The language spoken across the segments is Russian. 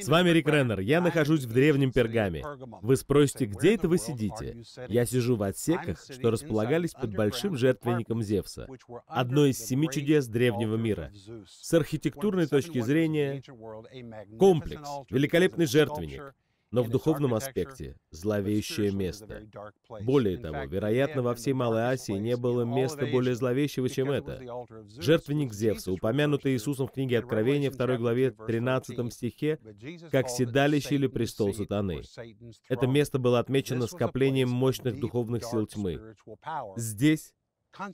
С вами Рик Реннер. Я нахожусь в древнем Пергаме. Вы спросите, где это вы сидите? Я сижу в отсеках, что располагались под большим жертвенником Зевса, одно из семи чудес древнего мира. С архитектурной точки зрения — комплекс, великолепный жертвенник, но в духовном аспекте – зловещее место. Более того, вероятно, во всей Малой Асии не было места более зловещего, чем это. Жертвенник Зевса, упомянутый Иисусом в книге Откровения 2 главе 13 стихе, как седалище или престол сатаны. Это место было отмечено скоплением мощных духовных сил тьмы. Здесь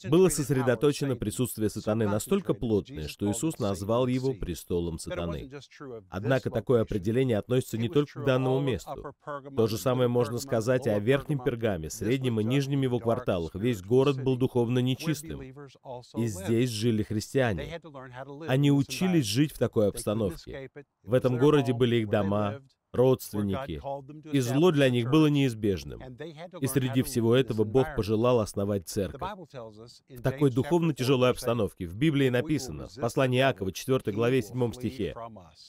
было сосредоточено присутствие сатаны настолько плотное, что Иисус назвал его престолом сатаны. Однако такое определение относится не только к данному месту. То же самое можно сказать и о Верхнем Пергаме, Среднем и Нижнем его кварталах. Весь город был духовно нечистым. И здесь жили христиане. Они учились жить в такой обстановке. В этом городе были их дома, родственники, и зло для них было неизбежным. И среди всего этого Бог пожелал основать церковь. В такой духовно тяжелой обстановке в Библии написано, в послании Иакова, 4 главе, 7 стихе,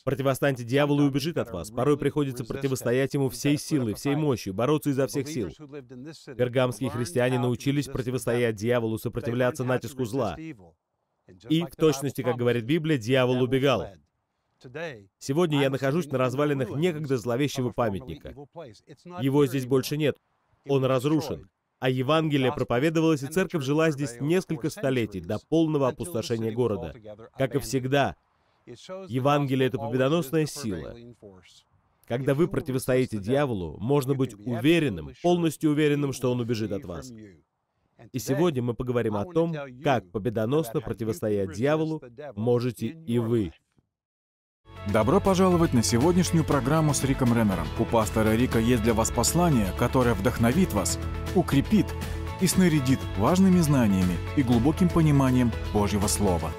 «Противостаньте дьяволу и убежит от вас. Порой приходится противостоять ему всей силой, всей мощью, бороться изо всех сил». Пергамские христиане научились противостоять дьяволу, сопротивляться натиску зла. И, в точности, как говорит Библия, дьявол убегал. Сегодня я нахожусь на развалинах некогда зловещего памятника. Его здесь больше нет. Он разрушен. А Евангелие проповедовалось, и церковь жила здесь несколько столетий, до полного опустошения города. Как и всегда, Евангелие — это победоносная сила. Когда вы противостоите дьяволу, можно быть уверенным, полностью уверенным, что он убежит от вас. И сегодня мы поговорим о том, как победоносно противостоять дьяволу можете и вы. Добро пожаловать на сегодняшнюю программу с Риком Реннером. У пастора Рика есть для вас послание, которое вдохновит вас, укрепит и снарядит важными знаниями и глубоким пониманием Божьего Слова.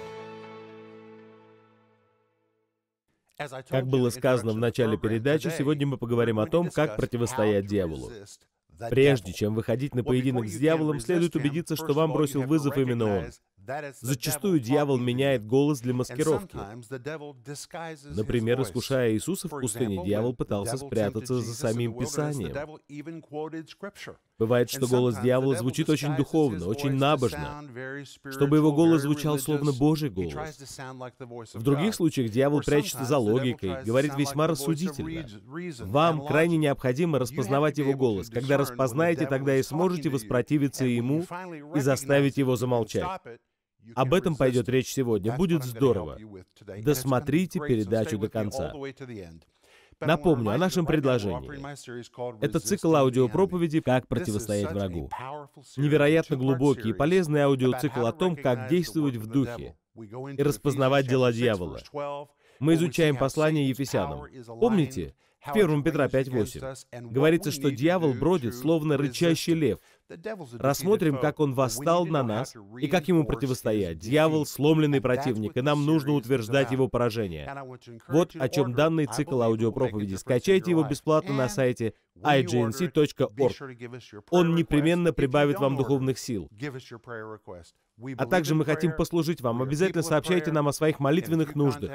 Как было сказано в начале передачи, сегодня мы поговорим о том, как противостоять дьяволу. Прежде чем выходить на поединок с дьяволом, следует убедиться, что вам бросил вызов именно он. Зачастую дьявол меняет голос для маскировки. Например, искушая Иисуса в пустыне, дьявол пытался спрятаться за самим Писанием. Бывает, что голос дьявола звучит очень духовно, очень набожно, чтобы его голос звучал словно Божий голос. В других случаях дьявол прячется за логикой, говорит весьма рассудительно. Вам крайне необходимо распознавать его голос. Когда распознаете, тогда и сможете воспротивиться ему и заставить его замолчать. Об этом пойдет речь сегодня. Будет здорово. Досмотрите передачу до конца. Напомню о нашем предложении. Это цикл аудиопроповеди «Как противостоять врагу». Невероятно глубокий и полезный аудиоцикл о том, как действовать в духе и распознавать дела дьявола. Мы изучаем послание Ефесянам. Помните, в 1 Петра 5.8 говорится, что дьявол бродит, словно рычащий лев — Рассмотрим, как он восстал на нас и как ему противостоять. Дьявол — сломленный противник, и нам нужно утверждать его поражение. Вот о чем данный цикл аудиопроповеди. Скачайте его бесплатно на сайте ignc.org. Он непременно прибавит вам духовных сил. А также мы хотим послужить вам. Обязательно сообщайте нам о своих молитвенных нуждах,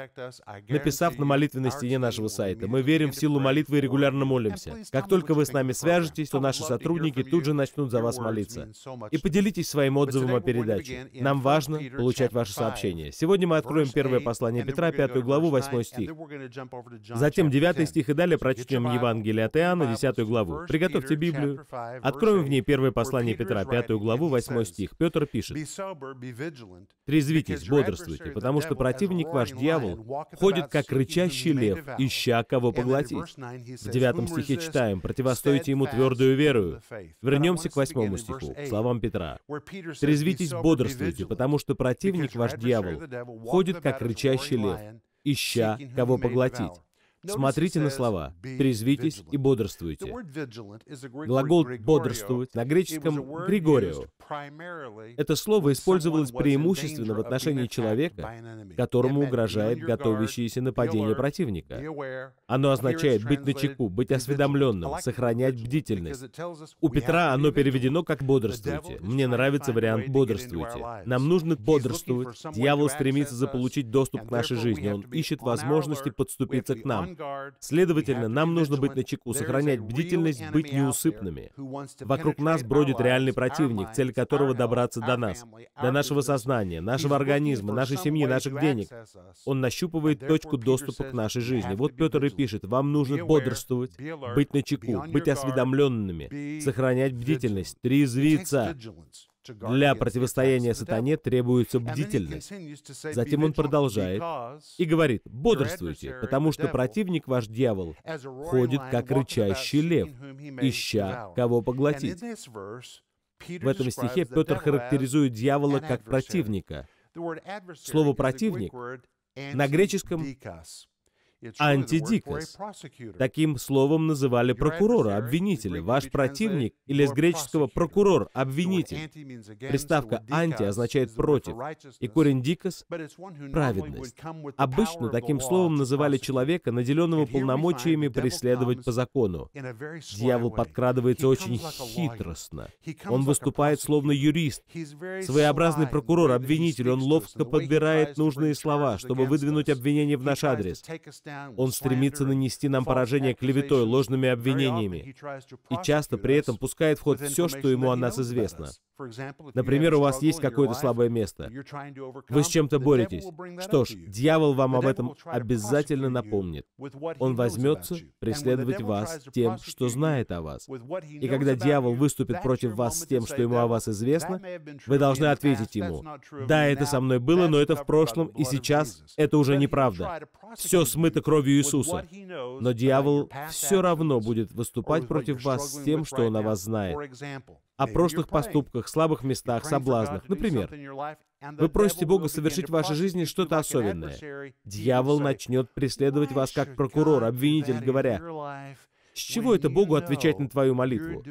написав на молитвенной стене нашего сайта. Мы верим в силу молитвы и регулярно молимся. Как только вы с нами свяжетесь, то наши сотрудники тут же начнут за вас молиться. И поделитесь своим отзывом о передаче. Нам важно получать ваши сообщения. Сегодня мы откроем первое послание Петра, пятую главу, восьмой стих. Затем девятый стих и далее прочтем Евангелие от Иоанна, 10 5 главу. Приготовьте Библию. Откроем в ней первое послание Петра, пятую главу, восьмой стих. Петр пишет, «Трезвитесь, бодрствуйте, потому что противник ваш, дьявол, ходит, как рычащий лев, ища кого поглотить». В девятом стихе читаем, «Противостойте ему твердую веру». Вернемся к восьмому стиху, к словам Петра. «Трезвитесь, бодрствуйте, потому что противник ваш, дьявол, ходит, как рычащий лев, ища кого поглотить». Смотрите на слова. «Трезвитесь и бодрствуйте». Глагол «бодрствовать» на греческом «григорио». Это слово использовалось преимущественно в отношении человека, которому угрожает готовящееся нападение противника. Оно означает быть начеку, быть осведомленным, сохранять бдительность. У Петра оно переведено как «бодрствуйте». Мне нравится вариант «бодрствуйте». Нам нужно бодрствовать. Дьявол стремится заполучить доступ к нашей жизни. Он ищет возможности подступиться к нам. Следовательно, нам нужно быть на чеку, сохранять бдительность, быть неусыпными. Вокруг нас бродит реальный противник, цель которого добраться до нас, до нашего сознания, нашего организма, нашей семьи, наших денег. Он нащупывает точку доступа к нашей жизни. Вот Петр и пишет, вам нужно бодрствовать, быть на чеку, быть осведомленными, сохранять бдительность, трезвиться. Для противостояния сатане требуется бдительность. Затем он продолжает и говорит, «Бодрствуйте, потому что противник ваш, дьявол, ходит, как рычащий лев, ища, кого поглотить». В этом стихе Петр характеризует дьявола как противника. Слово «противник» на греческом антидикос. Таким словом называли прокурора, обвинителя. Ваш противник или с греческого прокурор, обвинитель. Приставка «анти» означает «против», и корень «дикос» — праведность. Обычно таким словом называли человека, наделенного полномочиями преследовать по закону. Дьявол подкрадывается очень хитростно. Он выступает словно юрист, своеобразный прокурор, обвинитель. Он ловко подбирает нужные слова, чтобы выдвинуть обвинение в наш адрес. Он стремится нанести нам поражение клеветой, ложными обвинениями. И часто при этом пускает в ход все, что ему о нас известно. Например, у вас есть какое-то слабое место. Вы с чем-то боретесь. Что ж, дьявол вам об этом обязательно напомнит. Он возьмется преследовать вас тем, что знает о вас. И когда дьявол выступит против вас с тем, что ему о вас известно, вы должны ответить ему, «Да, это со мной было, но это в прошлом, и сейчас это уже неправда. Все смыто это кровью Иисуса. Но дьявол все равно будет выступать против вас с тем, что он о вас знает. О прошлых поступках, слабых местах, соблазнах. Например, вы просите Бога совершить в вашей жизни что-то особенное. Дьявол начнет преследовать вас как прокурор, обвинитель, говоря, с чего это Богу отвечать на твою молитву?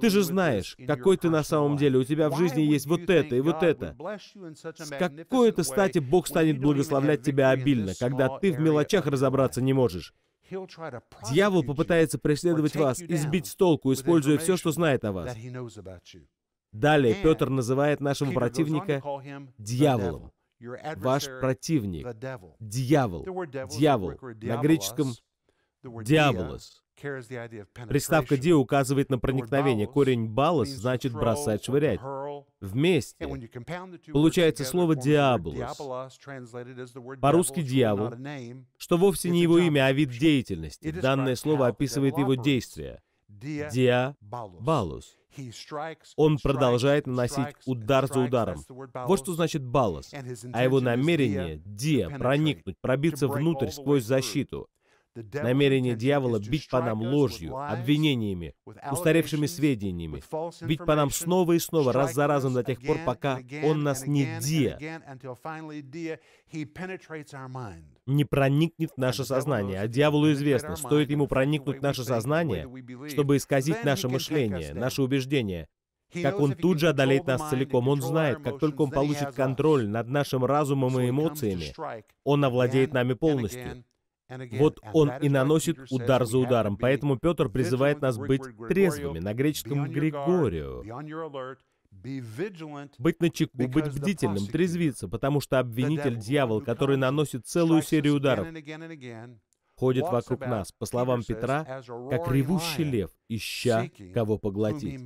Ты же знаешь, какой ты на самом деле. У тебя в жизни есть вот это и вот это. С какой это стати Бог станет благословлять тебя обильно, когда ты в мелочах разобраться не можешь? Дьявол попытается преследовать вас, избить с толку, используя все, что знает о вас. Далее Петр называет нашего противника дьяволом. Ваш противник. Дьявол. Дьявол. На греческом диаволос. Приставка «ди» указывает на проникновение. Корень «балос» значит «бросать, швырять». Вместе получается слово «диаболос», по-русски «дьявол», что вовсе не его имя, а вид деятельности. Данное слово описывает его действия. Диабалус. Он продолжает наносить удар за ударом. Вот что значит балос. А его намерение, ди проникнуть, пробиться внутрь сквозь защиту — Намерение дьявола бить по нам ложью, обвинениями, устаревшими сведениями, бить по нам снова и снова, раз за разом до тех пор, пока он нас не Дия не проникнет в наше сознание. А дьяволу известно, стоит ему проникнуть в наше сознание, чтобы исказить наше мышление, наши убеждения, как он тут же одолеет нас целиком. Он знает, как только он получит контроль над нашим разумом и эмоциями, он овладеет нами полностью. Вот он и наносит удар за ударом. Поэтому Петр призывает нас быть трезвыми на греческом «Григорию», быть начеку, быть бдительным, трезвиться, потому что обвинитель дьявол, который наносит целую серию ударов, ходит вокруг нас, по словам Петра, как ревущий лев, ища, кого поглотить.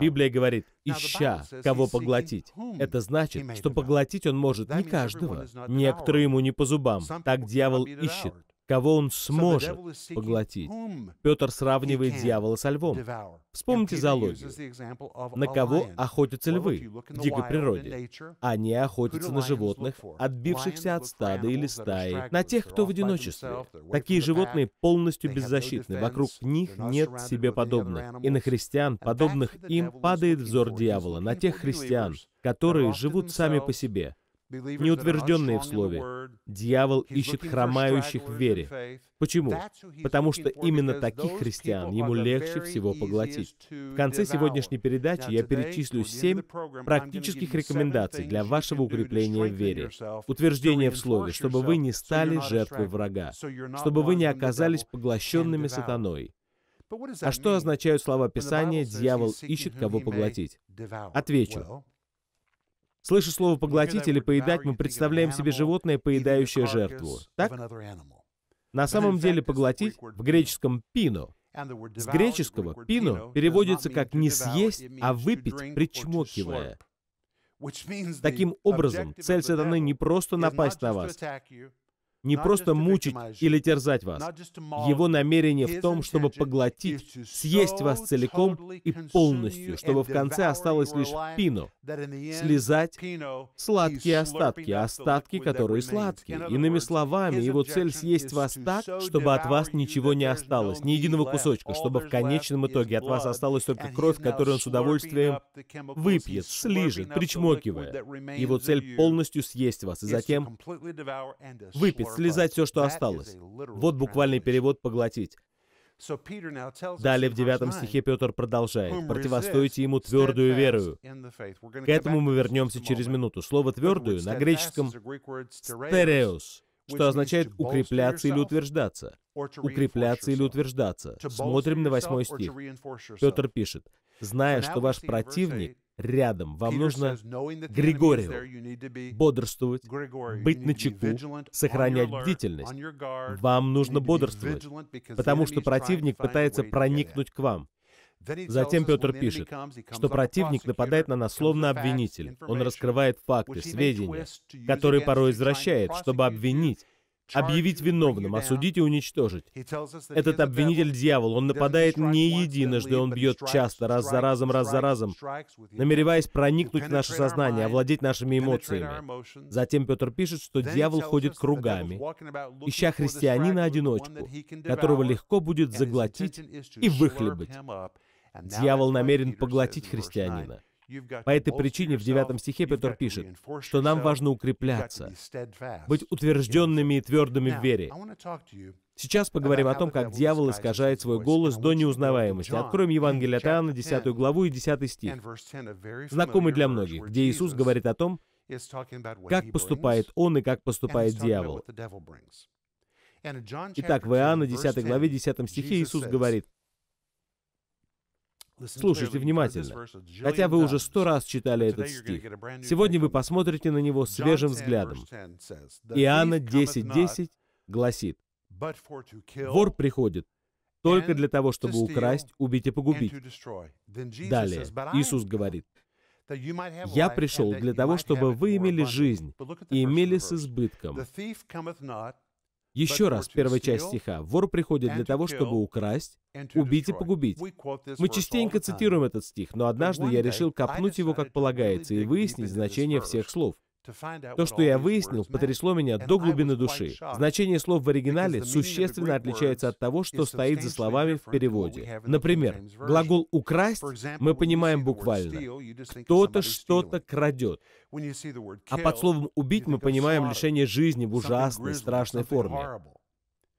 Библия говорит, ища, кого поглотить. Это значит, что поглотить он может не каждого. Некоторые ему не по зубам. Так дьявол ищет, кого он сможет поглотить. Петр сравнивает дьявола со львом. Вспомните зоологию. На кого охотятся львы в дикой природе? Они охотятся на животных, отбившихся от стада или стаи, на тех, кто в одиночестве. Такие животные полностью беззащитны, вокруг них нет себе подобных. И на христиан, подобных им, падает взор дьявола, на тех христиан, которые живут сами по себе, неутвержденные в Слове. Дьявол ищет хромающих в вере. Почему? Потому что именно таких христиан ему легче всего поглотить. В конце сегодняшней передачи я перечислю семь практических рекомендаций для вашего укрепления в вере, утверждения в Слове, чтобы вы не стали жертвой врага, чтобы вы не оказались поглощенными сатаной, а что означают слова Писания «дьявол ищет, кого поглотить»? Отвечу. Слыша слово «поглотить» или «поедать», мы представляем себе животное, поедающее жертву. Так? На самом деле «поглотить» в греческом «пино» С греческого «пино» переводится как «не съесть, а выпить, причмокивая». Таким образом, цель сатаны не просто напасть на вас, не просто мучить или терзать вас. Его намерение в том, чтобы поглотить, съесть вас целиком и полностью, чтобы в конце осталось лишь пино, слезать сладкие остатки, остатки, которые сладкие. Иными словами, его цель съесть вас так, чтобы от вас ничего не осталось, ни единого кусочка, чтобы в конечном итоге от вас осталась только кровь, которую он с удовольствием выпьет, слижет, причмокивая. Его цель полностью съесть вас и затем выпить слезать все, что осталось. Вот буквальный перевод «поглотить». Далее в 9 стихе Петр продолжает. «Противостойте ему твердую верою». К этому мы вернемся через минуту. Слово «твердую» на греческом «стереус», что означает «укрепляться или утверждаться». «Укрепляться или утверждаться». Смотрим на 8 стих. Петр пишет, «Зная, что ваш противник — рядом. Вам нужно, Григорию, бодрствовать, быть на чеку, сохранять бдительность. Вам нужно бодрствовать, потому что противник пытается проникнуть к вам. Затем Петр пишет, что противник нападает на нас словно обвинитель. Он раскрывает факты, сведения, которые порой извращает, чтобы обвинить, объявить виновным, осудить и уничтожить. Этот обвинитель дьявол, он нападает не единожды, он бьет часто, раз за разом, раз за разом, намереваясь проникнуть в наше сознание, овладеть нашими эмоциями. Затем Петр пишет, что дьявол ходит кругами, ища христианина-одиночку, которого легко будет заглотить и выхлебать. Дьявол намерен поглотить христианина. По этой причине в 9 стихе Петр пишет, что нам важно укрепляться, быть утвержденными и твердыми в вере. Сейчас поговорим о том, как дьявол искажает свой голос до неузнаваемости. Откроем Евангелие от Иоанна, 10 главу и 10 стих, знакомый для многих, где Иисус говорит о том, как поступает он и как поступает дьявол. Итак, в Иоанна 10 главе 10 стихе Иисус говорит, Слушайте внимательно. Хотя вы уже сто раз читали этот стих, сегодня вы посмотрите на него свежим взглядом. Иоанна 10.10 10 гласит, «Вор приходит только для того, чтобы украсть, убить и погубить». Далее Иисус говорит, «Я пришел для того, чтобы вы имели жизнь и имели с избытком. Еще раз, первая часть стиха. Вор приходит для того, чтобы украсть, убить и погубить. Мы частенько цитируем этот стих, но однажды я решил копнуть его как полагается и выяснить значение всех слов. То, что я выяснил, потрясло меня до глубины души. Значение слов в оригинале существенно отличается от того, что стоит за словами в переводе. Например, глагол «украсть» мы понимаем буквально. Кто-то что-то крадет. А под словом «убить» мы понимаем лишение жизни в ужасной, страшной форме.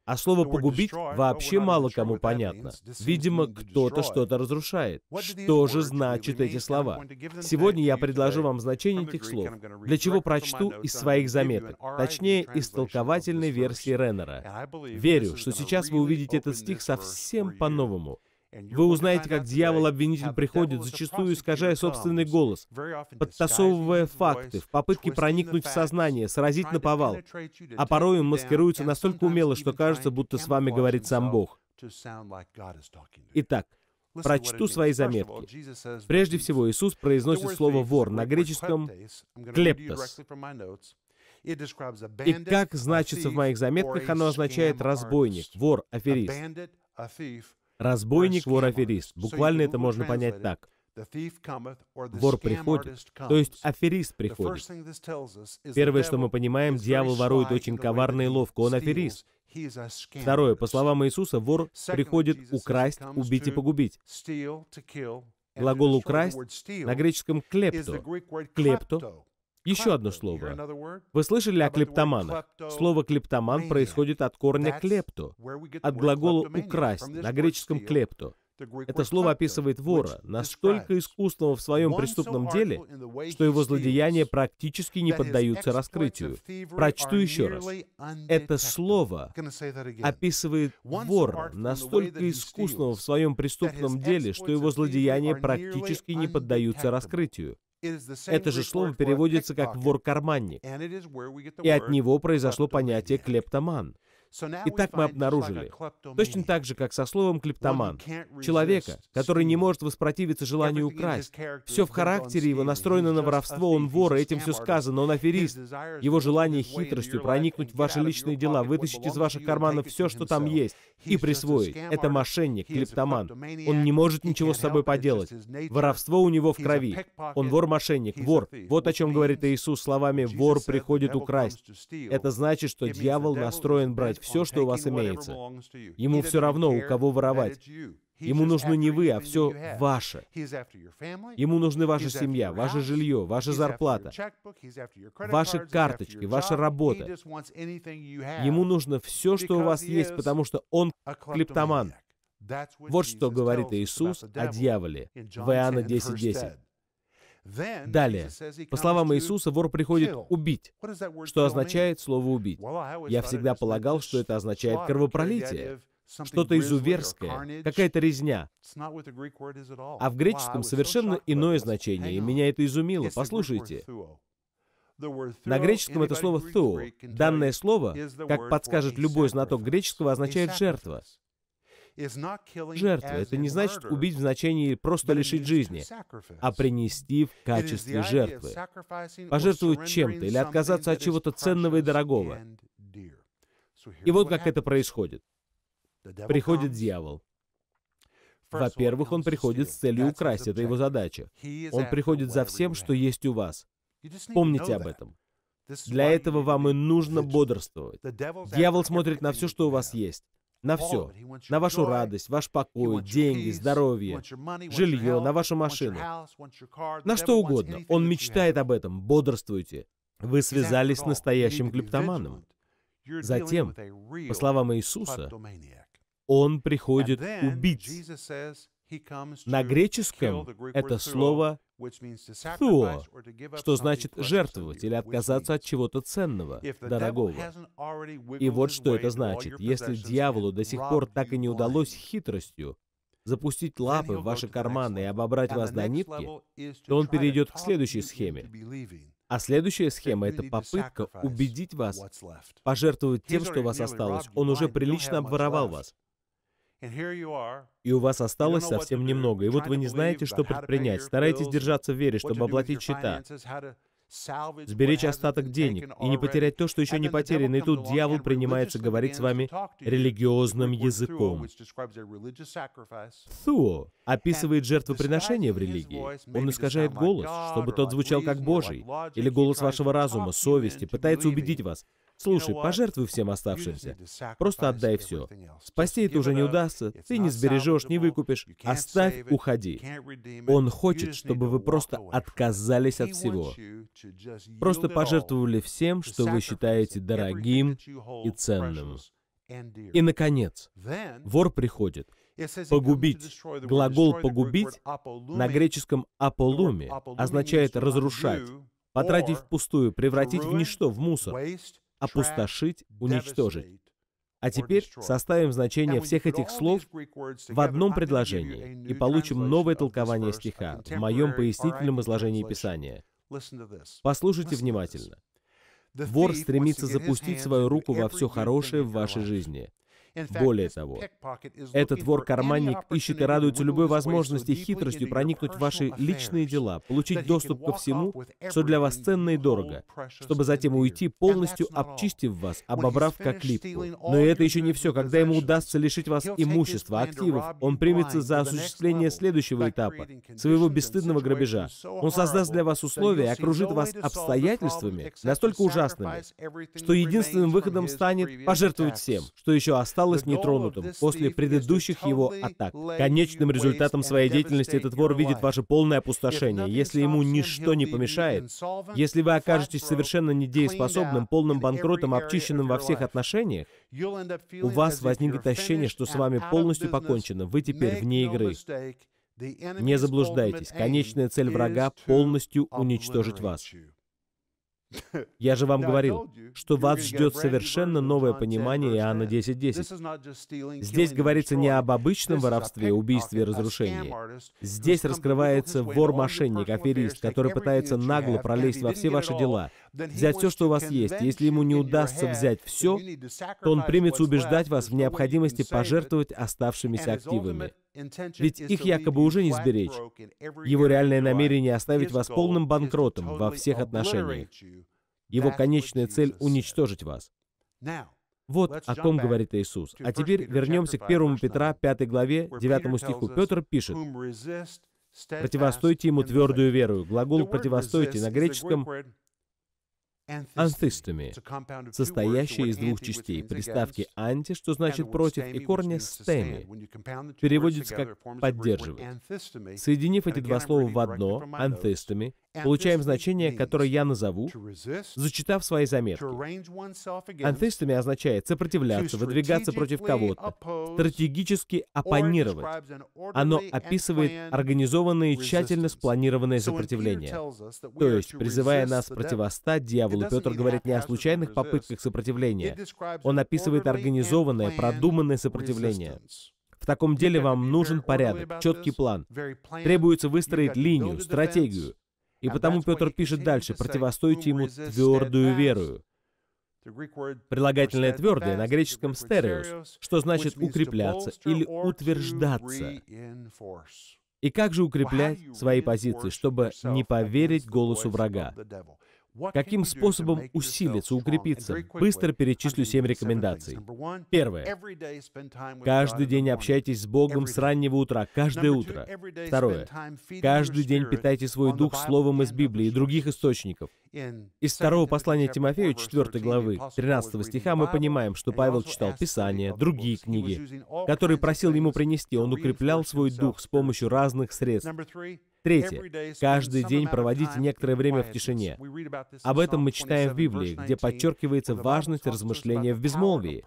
А слово «погубить» вообще мало кому понятно. Видимо, кто-то что-то разрушает. Что же значат эти слова? Сегодня я предложу вам значение этих слов, для чего прочту из своих заметок, точнее, из толковательной версии Реннера. Верю, что сейчас вы увидите этот стих совсем по-новому — вы узнаете, как дьявол-обвинитель приходит, зачастую искажая собственный голос, подтасовывая факты, в попытке проникнуть в сознание, сразить повал, а порой он маскируется настолько умело, что кажется, будто с вами говорит сам Бог. Итак, Прочту свои заметки. Прежде всего, Иисус произносит слово «вор» на греческом «клептос». И как значится в моих заметках, оно означает «разбойник», «вор», «аферист». Разбойник, вор-аферист. Буквально это можно понять так. Вор приходит, то есть аферист приходит. Первое, что мы понимаем, дьявол ворует очень коварно и ловко, он аферист. Второе, по словам Иисуса, вор приходит украсть, убить и погубить. Глагол «украсть» на греческом «клепто». «Клепто» Еще одно слово. Вы слышали о клептоманах? Слово «клептоман» происходит от корня клепто, от глагола «украсть» на греческом клепто. Это слово описывает вора, настолько искусного в своем преступном деле, что его злодеяния практически не поддаются раскрытию. Прочту еще раз. Это слово описывает вора, настолько искусного в своем преступном деле, что его злодеяния практически не поддаются раскрытию. Это же слово переводится как «вор-карманник», и от него произошло понятие «клептоман». Итак, мы обнаружили, точно так же, как со словом «клептоман», человека, который не может воспротивиться желанию украсть. Все в характере его настроено на воровство, он вор, и этим все сказано, он аферист. Его желание хитростью проникнуть в ваши личные дела, вытащить из ваших карманов все, что там есть, и присвоить. Это мошенник, клептоман. Он не может ничего с собой поделать. Воровство у него в крови. Он вор-мошенник, вор. Вот о чем говорит Иисус словами «вор приходит украсть». Это значит, что дьявол настроен брать все, что у вас имеется. Ему все равно, у кого воровать. Ему нужны не вы, а все ваше. Ему нужны ваша семья, ваше жилье, ваша зарплата, ваши карточки, ваша работа. Ему нужно все, что у вас есть, потому что он клептоман. Вот что говорит Иисус о дьяволе в Иоанна 10.10. 10. Далее, по словам Иисуса, вор приходит убить, что означает слово «убить». Я всегда полагал, что это означает кровопролитие, что-то изуверское, какая-то резня. А в греческом совершенно иное значение, и меня это изумило. Послушайте. На греческом это слово «thuo». Данное слово, как подскажет любой знаток греческого, означает «жертва». Жертва — это не значит убить в значении просто лишить жизни, а принести в качестве жертвы. Пожертвовать чем-то или отказаться от чего-то ценного и дорогого. И вот как это происходит. Приходит дьявол. Во-первых, он приходит с целью украсть, это его задача. Он приходит за всем, что есть у вас. Помните об этом. Для этого вам и нужно бодрствовать. Дьявол смотрит на все, что у вас есть на все. На вашу радость, ваш покой, деньги, здоровье, жилье, на вашу машину. На что угодно. Он мечтает об этом. Бодрствуйте. Вы связались с настоящим клептоманом. Затем, по словам Иисуса, он приходит убить, на греческом это слово «thuo», что значит «жертвовать» или «отказаться от чего-то ценного, дорогого». И вот что это значит. Если дьяволу до сих пор так и не удалось хитростью запустить лапы в ваши карманы и обобрать вас до нитки, то он перейдет к следующей схеме. А следующая схема — это попытка убедить вас пожертвовать тем, что у вас осталось. Он уже прилично обворовал вас. И у вас осталось совсем немного. И вот вы не знаете, что предпринять. Старайтесь держаться в вере, чтобы оплатить счета, сберечь остаток денег и не потерять то, что еще не потеряно. И тут дьявол принимается говорить с вами религиозным языком. Суо описывает жертвоприношение в религии. Он искажает голос, чтобы тот звучал как Божий, или голос вашего разума, совести, пытается убедить вас. Слушай, пожертвуй всем оставшимся. Просто отдай все. Спасти это уже не удастся, ты не сбережешь, не выкупишь. Оставь, уходи. Он хочет, чтобы вы просто отказались от всего. Просто пожертвовали всем, что вы считаете дорогим и ценным. И, наконец, вор приходит. Погубить. Глагол «погубить» на греческом «аполуми» означает «разрушать», потратить впустую, превратить в ничто, в мусор опустошить, уничтожить. А теперь составим значение всех этих слов в одном предложении и получим новое толкование стиха в моем пояснительном изложении Писания. Послушайте внимательно. Вор стремится запустить свою руку во все хорошее в вашей жизни, более того, этот вор-карманник ищет и радуется любой возможности хитростью проникнуть в ваши личные дела, получить доступ ко всему, что для вас ценно и дорого, чтобы затем уйти, полностью обчистив вас, обобрав как липку. Но это еще не все. Когда ему удастся лишить вас имущества, активов, он примется за осуществление следующего этапа, своего бесстыдного грабежа. Он создаст для вас условия и окружит вас обстоятельствами, настолько ужасными, что единственным выходом станет пожертвовать всем, что еще осталось осталось нетронутым после предыдущих его атак. Конечным результатом своей деятельности этот вор видит ваше полное опустошение. Если ему ничто не помешает, если вы окажетесь совершенно недееспособным, полным банкротом, обчищенным во всех отношениях, у вас возникнет ощущение, что с вами полностью покончено. Вы теперь вне игры. Не заблуждайтесь. Конечная цель врага — полностью уничтожить вас. Я же вам говорил, что вас ждет совершенно новое понимание Иоанна 10.10. 10. Здесь говорится не об обычном воровстве, убийстве и разрушении. Здесь раскрывается вор-мошенник, аферист, который пытается нагло пролезть во все ваши дела взять все, что у вас есть. Если ему не удастся взять все, то он примется убеждать вас в необходимости пожертвовать оставшимися активами. Ведь их якобы уже не сберечь. Его реальное намерение оставить вас полным банкротом во всех отношениях. Его конечная цель — уничтожить вас. Вот о ком говорит Иисус. А теперь вернемся к 1 Петра 5 главе 9 стиху. Петр пишет, «Противостойте ему твердую веру». Глагол «противостойте» на греческом анцистами, состоящие из двух частей, приставки «анти», что значит «против», и корня «стеми», переводится как «поддерживать». Соединив эти два слова в одно, «анцистами», получаем значение, которое я назову, зачитав свои заметки. Антестами означает сопротивляться, выдвигаться против кого-то, стратегически оппонировать. Оно описывает организованное и тщательно спланированное сопротивление. То есть, призывая нас противостать дьяволу, Петр говорит не о случайных попытках сопротивления. Он описывает организованное, продуманное сопротивление. В таком деле вам нужен порядок, четкий план. Требуется выстроить линию, стратегию, и потому Петр пишет дальше, противостойте ему твердую верую. Прилагательное «твердое» на греческом «стереус», что значит «укрепляться» или «утверждаться». И как же укреплять свои позиции, чтобы не поверить голосу врага? Каким способом усилиться, укрепиться? Быстро перечислю семь рекомендаций. Первое. Каждый день общайтесь с Богом с раннего утра, каждое утро. Второе. Каждый день питайте свой дух словом из Библии и других источников. Из второго послания Тимофею, 4 главы, 13 стиха, мы понимаем, что Павел читал Писание, другие книги, которые просил ему принести. Он укреплял свой дух с помощью разных средств. Третье. Каждый день проводите некоторое время в тишине. Об этом мы читаем в Библии, где подчеркивается важность размышления в безмолвии.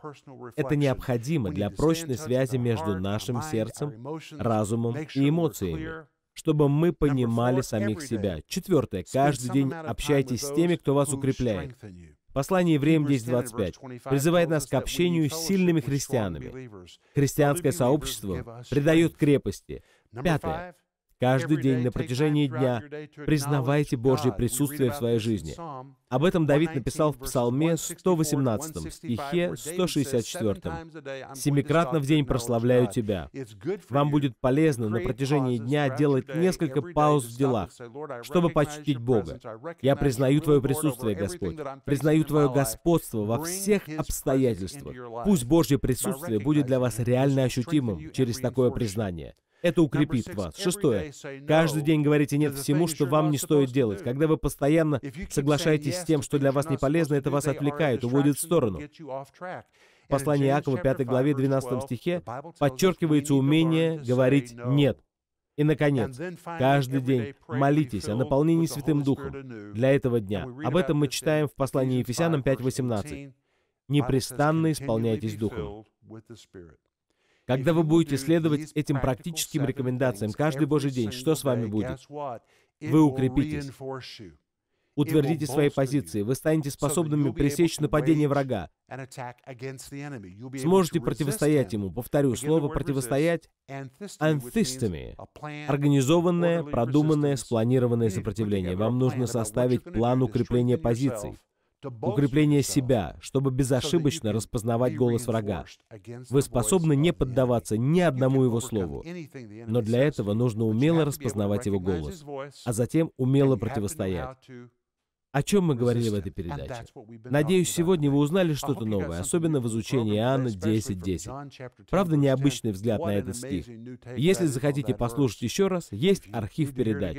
Это необходимо для прочной связи между нашим сердцем, разумом и эмоциями чтобы мы понимали самих себя. Четвертое. Каждый день общайтесь с теми, кто вас укрепляет. Послание Евреям 10.25 призывает нас к общению с сильными христианами. Христианское сообщество придает крепости. Пятое. Каждый день на протяжении дня признавайте Божье присутствие в своей жизни. Об этом Давид написал в Псалме 118, стихе 164. «Семикратно в день прославляю Тебя». Вам будет полезно на протяжении дня делать несколько пауз в делах, чтобы почтить Бога. Я признаю Твое присутствие, Господь. Признаю Твое господство во всех обстоятельствах. Пусть Божье присутствие будет для вас реально ощутимым через такое признание. Это укрепит вас. Шестое. Каждый день говорите «нет» всему, что вам не стоит делать. Когда вы постоянно соглашаетесь с тем, что для вас не полезно, это вас отвлекает, уводит в сторону. В послании Иакова 5 главе 12 стихе подчеркивается умение говорить «нет». И, наконец, каждый день молитесь о наполнении Святым Духом для этого дня. Об этом мы читаем в послании Ефесянам 5.18. «Непрестанно исполняйтесь Духом». Когда вы будете следовать этим практическим рекомендациям каждый Божий день, что с вами будет? Вы укрепитесь. Утвердите свои позиции. Вы станете способными пресечь нападение врага. Сможете противостоять ему. Повторю, слово «противостоять» — «антистами» — организованное, продуманное, спланированное сопротивление. Вам нужно составить план укрепления позиций укрепление себя, чтобы безошибочно распознавать голос врага. Вы способны не поддаваться ни одному его слову, но для этого нужно умело распознавать его голос, а затем умело противостоять. О чем мы говорили в этой передаче? Надеюсь, сегодня вы узнали что-то новое, особенно в изучении Иоанна 10.10. 10. Правда, необычный взгляд на этот стих. Если захотите послушать еще раз, есть архив передач.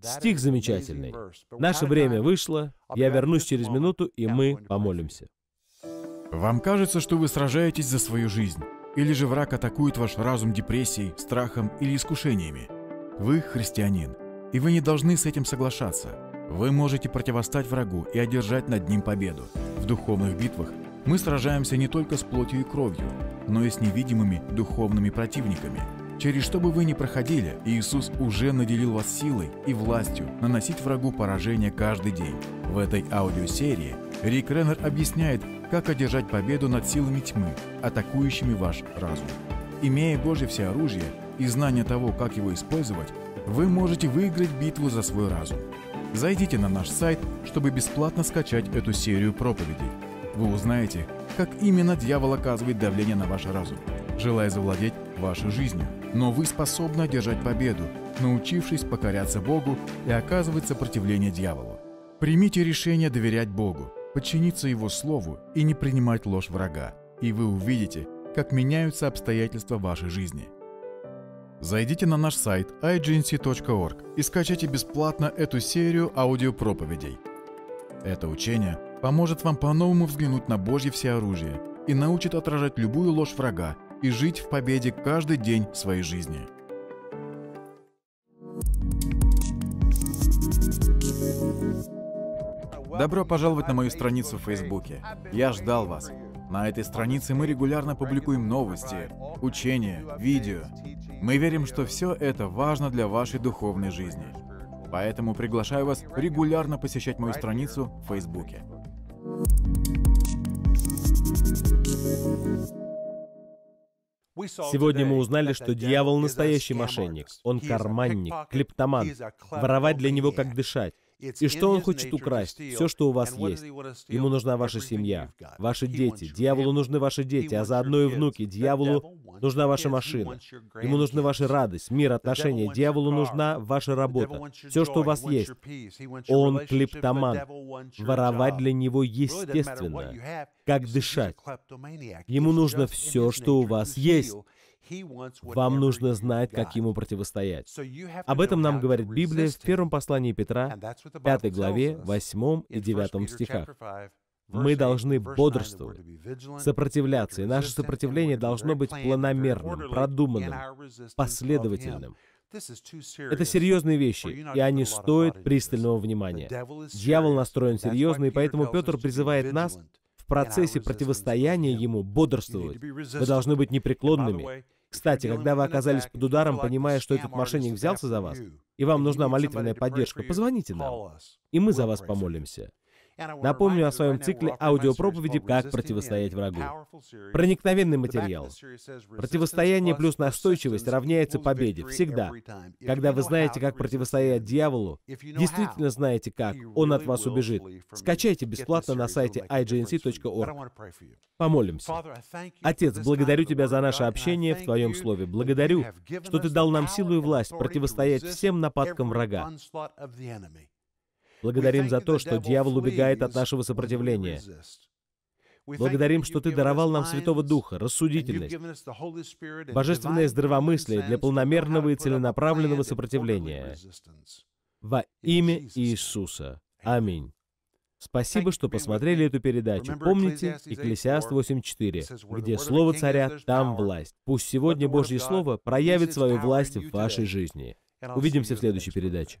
Стих замечательный. Наше время вышло, я вернусь через минуту, и мы помолимся. Вам кажется, что вы сражаетесь за свою жизнь, или же враг атакует ваш разум депрессией, страхом или искушениями. Вы христианин, и вы не должны с этим соглашаться – вы можете противостать врагу и одержать над ним победу. В духовных битвах мы сражаемся не только с плотью и кровью, но и с невидимыми духовными противниками. Через что бы вы ни проходили, Иисус уже наделил вас силой и властью наносить врагу поражение каждый день. В этой аудиосерии Рик Реннер объясняет, как одержать победу над силами тьмы, атакующими ваш разум. Имея Божье всеоружие и знание того, как его использовать, вы можете выиграть битву за свой разум. Зайдите на наш сайт, чтобы бесплатно скачать эту серию проповедей. Вы узнаете, как именно дьявол оказывает давление на ваш разум, желая завладеть вашей жизнью. Но вы способны одержать победу, научившись покоряться Богу и оказывать сопротивление дьяволу. Примите решение доверять Богу, подчиниться Его Слову и не принимать ложь врага, и вы увидите, как меняются обстоятельства вашей жизни – Зайдите на наш сайт ignc.org и скачайте бесплатно эту серию аудиопроповедей. Это учение поможет вам по-новому взглянуть на Божье всеоружие и научит отражать любую ложь врага и жить в победе каждый день своей жизни. Добро пожаловать на мою страницу в Фейсбуке. Я ждал вас. На этой странице мы регулярно публикуем новости, учения, видео. Мы верим, что все это важно для вашей духовной жизни. Поэтому приглашаю вас регулярно посещать мою страницу в Фейсбуке. Сегодня мы узнали, что дьявол настоящий мошенник. Он карманник, клептоман. Воровать для него как дышать. И что он хочет украсть? Все, что у вас есть. Ему нужна ваша семья, ваши дети. Дьяволу нужны ваши дети, а заодно и внуки. Дьяволу нужна ваша машина. Ему нужны ваша радость, мир, отношения. Дьяволу нужна ваша работа. Все, что у вас есть. Он клептоман. Воровать для него естественно. Как дышать. Ему нужно все, что у вас есть. Вам нужно знать, как ему противостоять. Об этом нам говорит Библия в первом послании Петра, 5 главе, 8 и 9 стихах. Мы должны бодрствовать, сопротивляться, и наше сопротивление должно быть планомерным, продуманным, последовательным. Это серьезные вещи, и они стоят пристального внимания. Дьявол настроен серьезно, и поэтому Петр призывает нас в процессе противостояния ему бодрствовать. Вы должны быть непреклонными. Кстати, когда вы оказались под ударом, понимая, что этот а мошенник взялся за вас, и вам нужна молитвенная поддержка, позвоните нам, и мы за вас помолимся. Напомню о своем цикле аудиопроповеди «Как противостоять врагу». Проникновенный материал. Противостояние плюс настойчивость равняется победе. Всегда. Когда вы знаете, как противостоять дьяволу, действительно знаете как, он от вас убежит. Скачайте бесплатно на сайте ignc.org. Помолимся. Отец, благодарю Тебя за наше общение в Твоем Слове. Благодарю, что Ты дал нам силу и власть противостоять всем нападкам врага. Благодарим за то, что дьявол убегает от нашего сопротивления. Благодарим, что Ты даровал нам Святого Духа, рассудительность, божественное здравомыслие для полномерного и целенаправленного сопротивления. Во имя Иисуса. Аминь. Спасибо, что посмотрели эту передачу. Помните Екклесиаст 8.4, где слово царя, там власть. Пусть сегодня Божье Слово проявит свою власть в вашей жизни. Увидимся в следующей передаче.